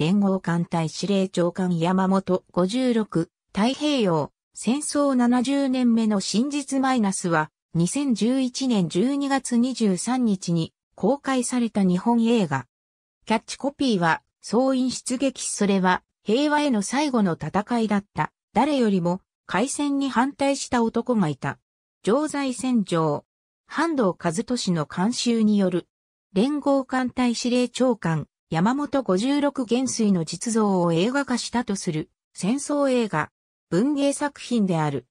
連合艦隊司令長官山本56太平洋戦争70年目の真実マイナスは2011年12月23日に公開された日本映画。キャッチコピーは総員出撃それは平和への最後の戦いだった。誰よりも海戦に反対した男がいた。常在戦場。半藤和俊の監修による連合艦隊司令長官山本56元帥の実像を映画化したとする戦争映画、文芸作品である。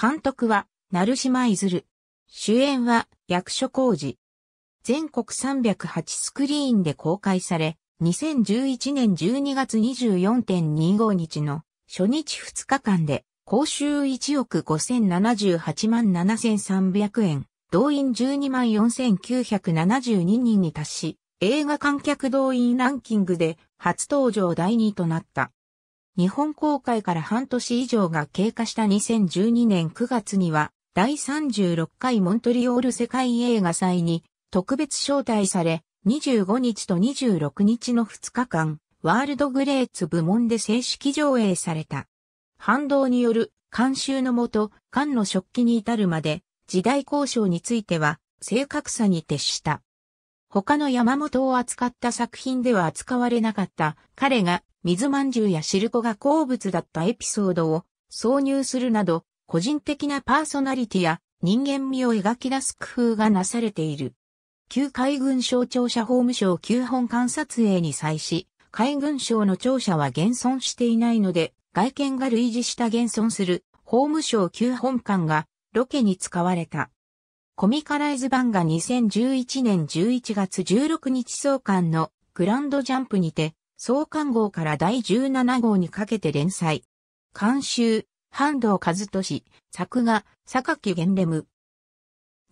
監督は、成島いずる。主演は、役所工事。全国308スクリーンで公開され、2011年12月24.25日の初日2日間で、報酬1億5078万7300円、動員12万4972人に達し、映画観客動員ランキングで初登場第2位となった。日本公開から半年以上が経過した2012年9月には、第36回モントリオール世界映画祭に特別招待され、25日と26日の2日間、ワールドグレーツ部門で正式上映された。反動による監修のもと、缶の食器に至るまで、時代交渉については、正確さに徹した。他の山本を扱った作品では扱われなかった彼が水まんじゅうや汁粉が好物だったエピソードを挿入するなど個人的なパーソナリティや人間味を描き出す工夫がなされている。旧海軍省庁舎法務省旧本館撮影に際し、海軍省の庁舎は現存していないので、外見が類似した現存する法務省旧本館がロケに使われた。コミカライズ版が2011年11月16日創刊のグランドジャンプにて、創刊号から第17号にかけて連載。監修、半藤和俊、作画、榊玄レム。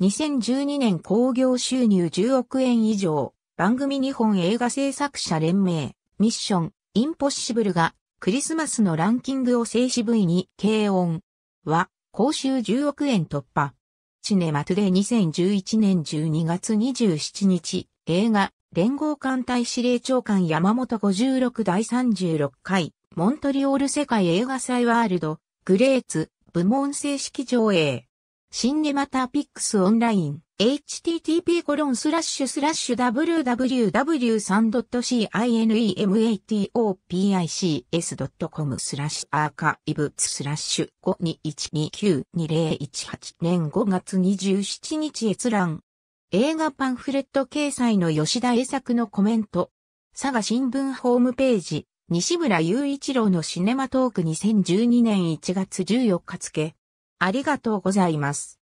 2012年興行収入10億円以上、番組日本映画制作者連盟、ミッション、インポッシブルが、クリスマスのランキングを静止部位に、軽音は、公衆10億円突破。チネマトゥデ2011年12月27日、映画、連合艦隊司令長官山本56第36回、モントリオール世界映画祭ワールド、グレーツ、部門正式上映。シンネマタピックスオンライン。http www3.cinematOpics.com スラッシュアーカイブスラッシュ5 2 1 2 9 2 0 1 8年5月27日閲覧映画パンフレット掲載の吉田栄作のコメント佐賀新聞ホームページ西村雄一郎のシネマトーク2012年1月14日付ありがとうございます。